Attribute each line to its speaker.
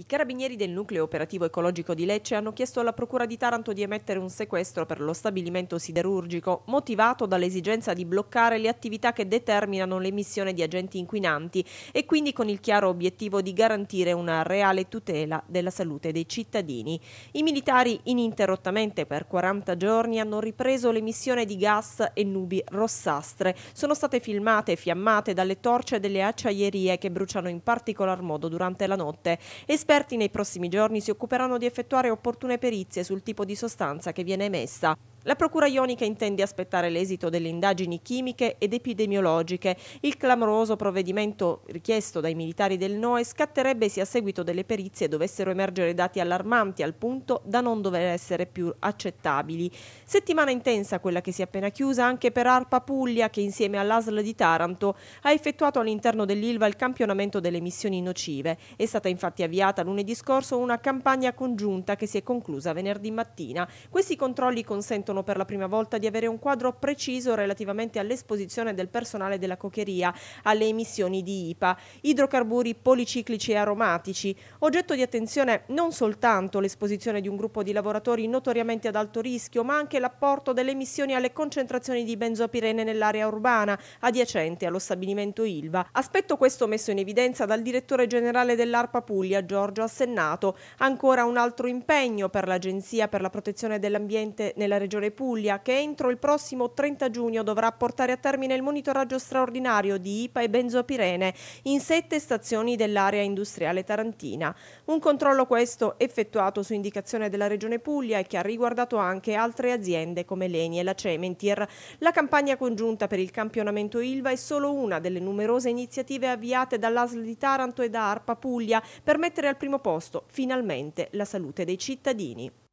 Speaker 1: I carabinieri del nucleo operativo ecologico di Lecce hanno chiesto alla Procura di Taranto di emettere un sequestro per lo stabilimento siderurgico, motivato dall'esigenza di bloccare le attività che determinano l'emissione di agenti inquinanti e quindi con il chiaro obiettivo di garantire una reale tutela della salute dei cittadini. I militari ininterrottamente per 40 giorni hanno ripreso l'emissione di gas e nubi rossastre. Sono state filmate e fiammate dalle torce delle acciaierie che bruciano in particolar modo durante la notte. E esperti nei prossimi giorni si occuperanno di effettuare opportune perizie sul tipo di sostanza che viene emessa. La Procura Ionica intende aspettare l'esito delle indagini chimiche ed epidemiologiche. Il clamoroso provvedimento richiesto dai militari del NOE scatterebbe se a seguito delle perizie dovessero emergere dati allarmanti al punto da non dover essere più accettabili. Settimana intensa quella che si è appena chiusa anche per Arpa Puglia che insieme all'ASL di Taranto ha effettuato all'interno dell'ILVA il campionamento delle emissioni nocive. È stata infatti avviata lunedì scorso una campagna congiunta che si è conclusa venerdì mattina. Questi controlli consentono consentono per la prima volta di avere un quadro preciso relativamente all'esposizione del personale della cocheria alle emissioni di IPA, idrocarburi policiclici e aromatici, oggetto di attenzione non soltanto l'esposizione di un gruppo di lavoratori notoriamente ad alto rischio, ma anche l'apporto delle emissioni alle concentrazioni di benzopirene nell'area urbana adiacente allo stabilimento Ilva. Aspetto questo messo in evidenza dal direttore generale dell'ARPA Puglia, Giorgio Assennato. Ancora un altro impegno per l'Agenzia per la protezione dell'ambiente nella regione Regione Puglia che entro il prossimo 30 giugno dovrà portare a termine il monitoraggio straordinario di IPA e benzopirene in sette stazioni dell'area industriale tarantina. Un controllo questo effettuato su indicazione della Regione Puglia e che ha riguardato anche altre aziende come l'ENI e la Cementir. La campagna congiunta per il campionamento ILVA è solo una delle numerose iniziative avviate dall'ASL di Taranto e da ARPA Puglia per mettere al primo posto finalmente la salute dei cittadini.